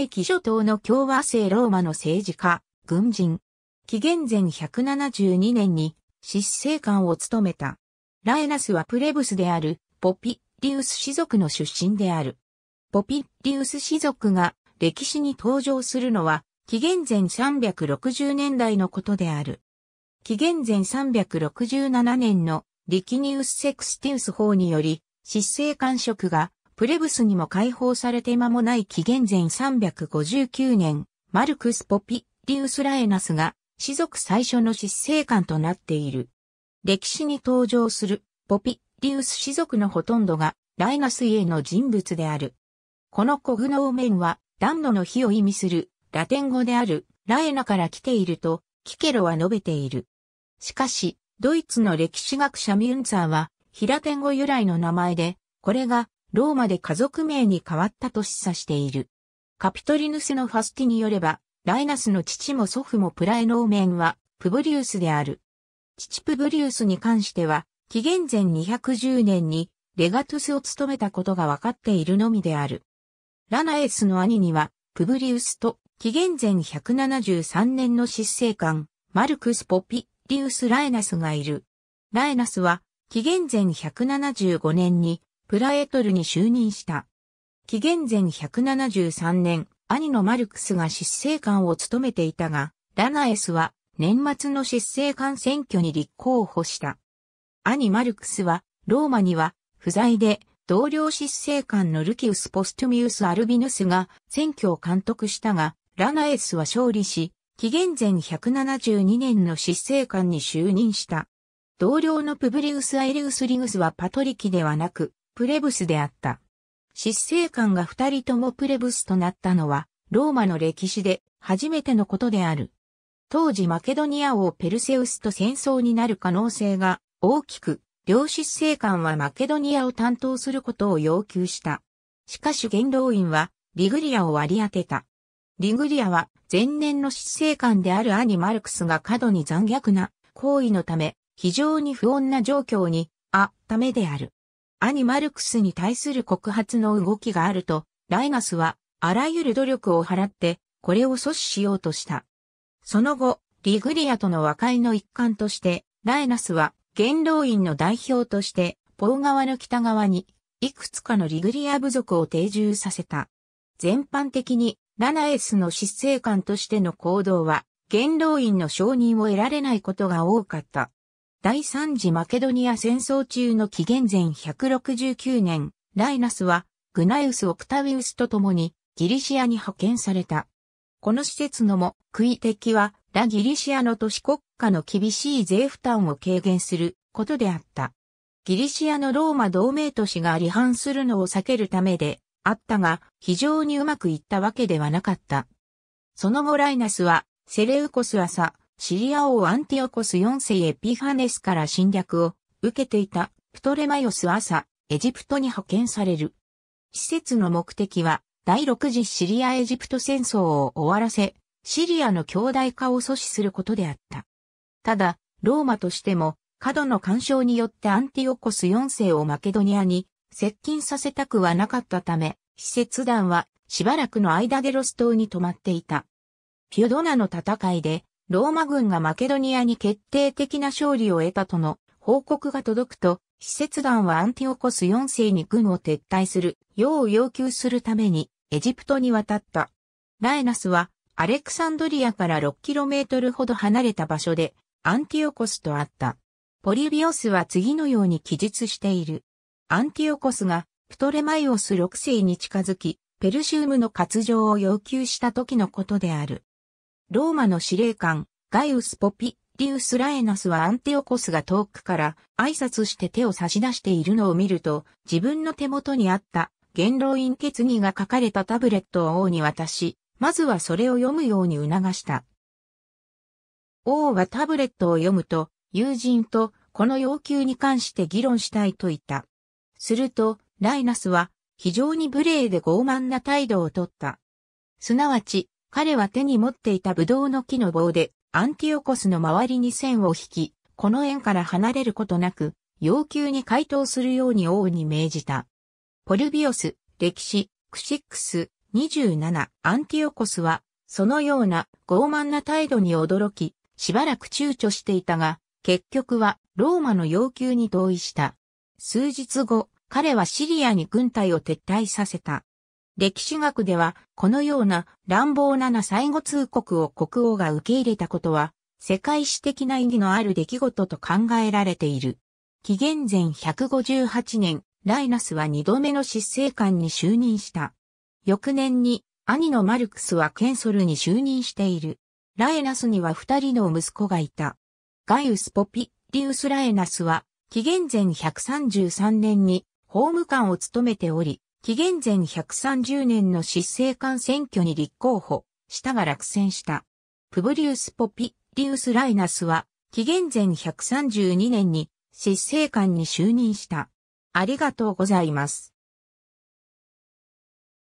駅諸島の共和制ローマの政治家、軍人。紀元前172年に執政官を務めた。ライナスはプレブスであるポピリウス氏族の出身である。ポピリウス氏族が歴史に登場するのは紀元前360年代のことである。紀元前367年のリキニウス・セクスティウス法により執政官職がプレブスにも解放されて間もない紀元前359年、マルクス・ポピリウス・ラエナスが、士族最初の執政官となっている。歴史に登場する、ポピリウス士族のほとんどが、ラエナス家の人物である。このコグノーメンは、暖炉の火を意味する、ラテン語である、ラエナから来ていると、キケロは述べている。しかし、ドイツの歴史学者ミュンツァーは、平ラテン語由来の名前で、これがローマで家族名に変わったと示唆している。カピトリヌスのファスティによれば、ライナスの父も祖父もプラエノーメンは、プブリウスである。父プブリウスに関しては、紀元前210年に、レガトゥスを務めたことが分かっているのみである。ラナエスの兄には、プブリウスと、紀元前173年の執政官、マルクス・ポピリウス・ライナスがいる。ライナスは、紀元前175年に、プラエトルに就任した。紀元前173年、兄のマルクスが執政官を務めていたが、ラナエスは年末の執政官選挙に立候補した。兄マルクスは、ローマには不在で、同僚執政官のルキウス・ポストミウス・アルビヌスが選挙を監督したが、ラナエスは勝利し、紀元前172年の執政官に就任した。同僚のプブリウス・アイリウス・リグスはパトリキではなく、プレブスであった。執政官が二人ともプレブスとなったのは、ローマの歴史で初めてのことである。当時マケドニア王ペルセウスと戦争になる可能性が大きく、両執政官はマケドニアを担当することを要求した。しかし元老院はリグリアを割り当てた。リグリアは前年の執政官である兄マルクスが過度に残虐な行為のため非常に不穏な状況にあっためである。アニ・マルクスに対する告発の動きがあると、ライナスはあらゆる努力を払って、これを阻止しようとした。その後、リグリアとの和解の一環として、ライナスは元老院の代表として、ポー川の北側に、いくつかのリグリア部族を定住させた。全般的に、ラナエスの執政官としての行動は、元老院の承認を得られないことが多かった。第三次マケドニア戦争中の紀元前169年、ライナスはグナウス・オクタウィウスと共にギリシアに派遣された。この施設のも、い敵は、ラギリシアの都市国家の厳しい税負担を軽減することであった。ギリシアのローマ同盟都市が離反するのを避けるためであったが、非常にうまくいったわけではなかった。その後ライナスは、セレウコス朝、シリア王アンティオコス4世エピファネスから侵略を受けていたプトレマヨス朝、エジプトに派遣される。施設の目的は、第6次シリア・エジプト戦争を終わらせ、シリアの強大化を阻止することであった。ただ、ローマとしても、過度の干渉によってアンティオコス4世をマケドニアに接近させたくはなかったため、施設団はしばらくの間ゲロス島に泊まっていた。ピュドナの戦いでローマ軍がマケドニアに決定的な勝利を得たとの報告が届くと、使節団はアンティオコス4世に軍を撤退するよう要求するためにエジプトに渡った。ラエナスはアレクサンドリアから 6km ほど離れた場所でアンティオコスと会った。ポリビオスは次のように記述している。アンティオコスがプトレマイオス6世に近づき、ペルシウムの割譲を要求した時のことである。ローマの司令官、ガイウス・ポピリウス・ラエナスはアンテオコスが遠くから挨拶して手を差し出しているのを見ると、自分の手元にあった元老院決議が書かれたタブレットを王に渡し、まずはそれを読むように促した。王はタブレットを読むと、友人とこの要求に関して議論したいと言った。すると、ライナスは非常に無礼で傲慢な態度をとった。すなわち、彼は手に持っていたブドウの木の棒でアンティオコスの周りに線を引き、この縁から離れることなく、要求に回答するように王に命じた。ポルビオス、歴史、クシックス、27、アンティオコスは、そのような傲慢な態度に驚き、しばらく躊躇していたが、結局はローマの要求に同意した。数日後、彼はシリアに軍隊を撤退させた。歴史学では、このような乱暴なな最後通告を国王が受け入れたことは、世界史的な意義のある出来事と考えられている。紀元前158年、ライナスは二度目の執政官に就任した。翌年に、兄のマルクスはケンソルに就任している。ライナスには二人の息子がいた。ガイウス・ポピリウス・ライナスは、紀元前133年に法務官を務めており、紀元前130年の執政官選挙に立候補したが落選した。プブリウス・ポピリウス・ライナスは、紀元前132年に執政官に就任した。ありがとうございます。